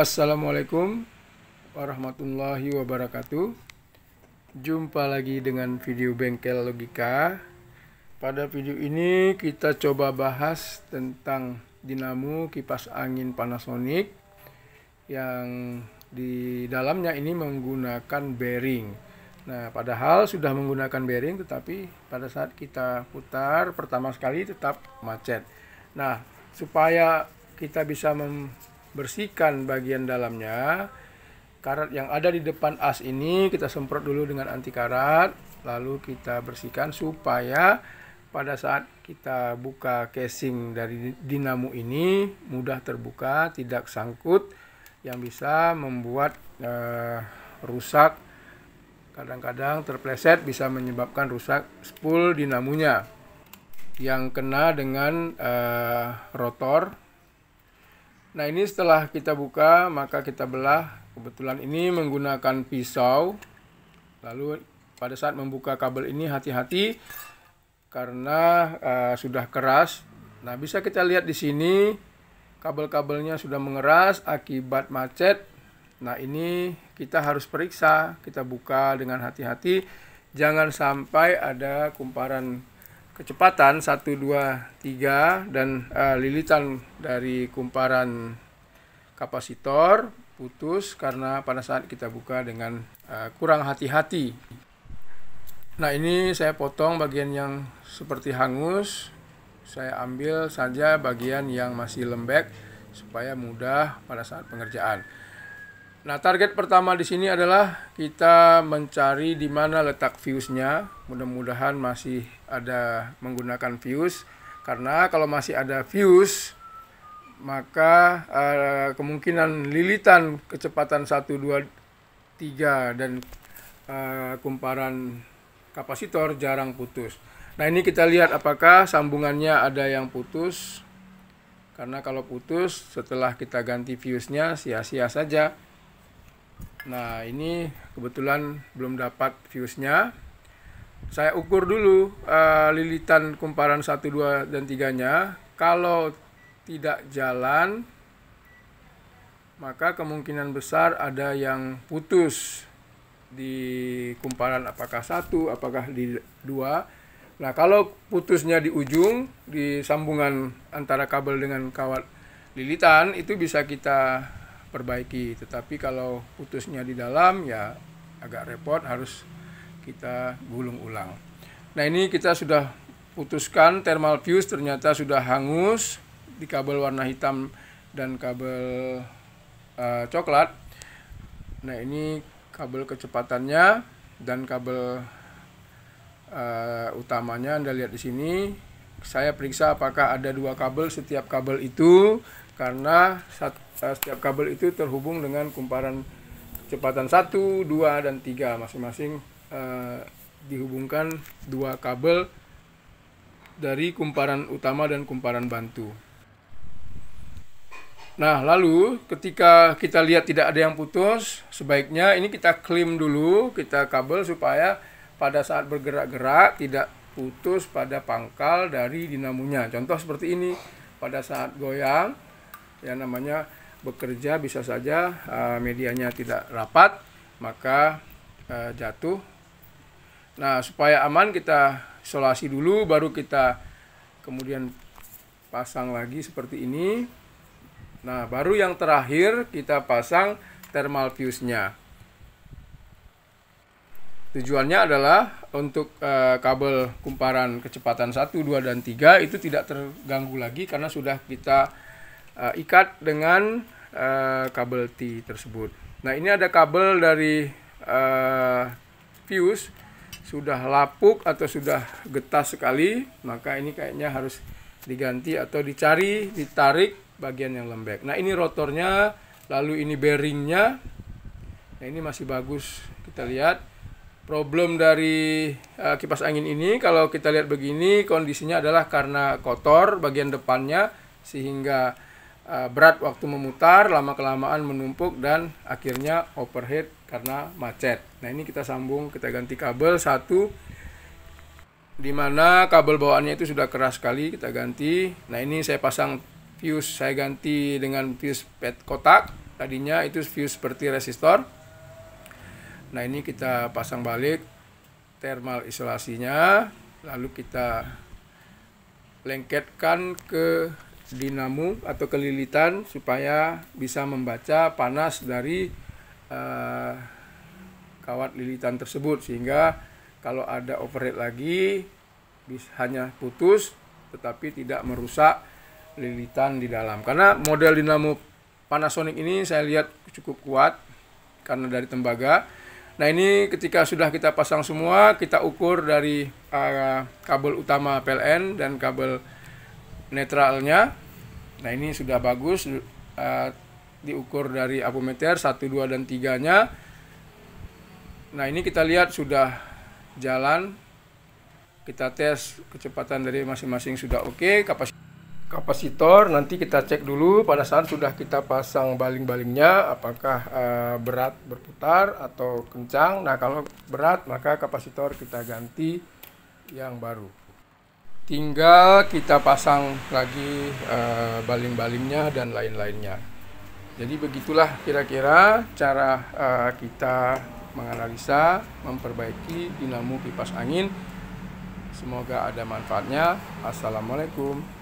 Assalamualaikum warahmatullahi wabarakatuh Jumpa lagi dengan video bengkel logika Pada video ini kita coba bahas tentang dinamo kipas angin Panasonic Yang di dalamnya ini menggunakan bearing Nah padahal sudah menggunakan bearing tetapi pada saat kita putar pertama sekali tetap macet Nah supaya kita bisa bersihkan bagian dalamnya. Karat yang ada di depan as ini kita semprot dulu dengan anti karat, lalu kita bersihkan supaya pada saat kita buka casing dari dinamo ini mudah terbuka, tidak sangkut yang bisa membuat eh, rusak kadang-kadang terpleset bisa menyebabkan rusak spool dinamonya yang kena dengan uh, rotor Nah ini setelah kita buka maka kita belah. Kebetulan ini menggunakan pisau. Lalu pada saat membuka kabel ini hati-hati karena uh, sudah keras. Nah bisa kita lihat di sini kabel-kabelnya sudah mengeras akibat macet. Nah ini kita harus periksa, kita buka dengan hati-hati. Jangan sampai ada kumparan kecepatan 1 2 3 dan uh, lilitan dari kumparan kapasitor putus karena pada saat kita buka dengan uh, kurang hati-hati. Nah, ini saya potong bagian yang seperti hangus. Saya ambil saja bagian yang masih lembek supaya mudah pada saat pengerjaan. Nah, target pertama di sini adalah kita mencari di mana letak fuse-nya. Mudah-mudahan masih ada menggunakan fuse karena kalau masih ada fuse maka uh, kemungkinan lilitan kecepatan 1 2 3 dan uh, kumparan kapasitor jarang putus. Nah, ini kita lihat apakah sambungannya ada yang putus. Karena kalau putus setelah kita ganti fuse-nya sia-sia saja. Nah ini kebetulan belum dapat fuse-nya. Saya ukur dulu uh, lilitan kumparan 1, 2, dan 3-nya. Kalau tidak jalan, maka kemungkinan besar ada yang putus di kumparan apakah satu, apakah di dua. Nah kalau putusnya di ujung, di sambungan antara kabel dengan kawat lilitan, itu bisa kita perbaiki tetapi kalau putusnya di dalam ya agak repot harus kita gulung ulang nah ini kita sudah putuskan thermal fuse ternyata sudah hangus di kabel warna hitam dan kabel uh, coklat nah ini kabel kecepatannya dan kabel uh, utamanya Anda lihat di sini. Saya periksa apakah ada dua kabel setiap kabel itu karena eh, setiap kabel itu terhubung dengan kumparan kecepatan 1, 2, dan 3 masing-masing uh, dihubungkan dua kabel dari kumparan utama dan kumparan bantu. Nah, lalu ketika kita lihat tidak ada yang putus, sebaiknya ini kita klaim dulu, kita kabel supaya pada saat bergerak-gerak tidak putus pada pangkal dari dinamonya. Contoh seperti ini, pada saat goyang ya namanya bekerja bisa saja uh, medianya tidak rapat maka uh, jatuh. Nah supaya aman kita isolasi dulu baru kita kemudian pasang lagi seperti ini. Nah baru yang terakhir kita pasang thermal fuse-nya. Tujuannya adalah untuk e, kabel kumparan kecepatan 1, 2, dan 3 itu tidak terganggu lagi karena sudah kita uh, ikat dengan uh, kabel T tersebut. Nah, ini ada kabel dari uh, fuse sudah lapuk atau sudah getas sekali, maka ini kayaknya harus diganti atau dicari, ditarik bagian yang lembek. Nah, ini rotornya, lalu ini bearingnya. Nah, ini masih bagus. Kita lihat problem dari uh, kipas angin ini kalau kita lihat begini kondisinya adalah karena kotor bagian depannya sehingga Eh, berat waktu memutar, lama-kelamaan menumpuk dan akhirnya overhead karena macet. Nah, ini kita sambung, kita ganti kabel satu di mana kabel bawaannya itu sudah keras sekali, kita ganti. Nah, ini saya pasang fuse, saya ganti dengan fuse pet kotak. Tadinya itu fuse seperti resistor. Nah, ini kita pasang balik thermal isolasinya, lalu kita lengketkan ke dinamo atau kelilitan supaya bisa membaca panas dari uh, kawat lilitan tersebut sehingga kalau ada overhead lagi bisa hanya putus tetapi tidak merusak lilitan di dalam karena model dinamo Panasonic ini saya lihat cukup kuat karena dari tembaga Nah ini ketika sudah kita pasang semua, kita ukur dari uh, kabel utama PLN dan kabel netralnya nah ini sudah bagus uh, diukur dari apometer 1, 2, dan 3 nya nah ini kita lihat sudah jalan kita tes kecepatan dari masing-masing sudah oke okay. kapasitas kapasitor nanti kita cek dulu pada saat sudah kita pasang baling-balingnya apakah e, berat berputar atau kencang nah kalau berat maka kapasitor kita ganti yang baru tinggal kita pasang lagi eh, baling-balingnya dan lain-lainnya jadi begitulah kira-kira cara uh, kita menganalisa memperbaiki dinamo kipas angin semoga ada manfaatnya assalamualaikum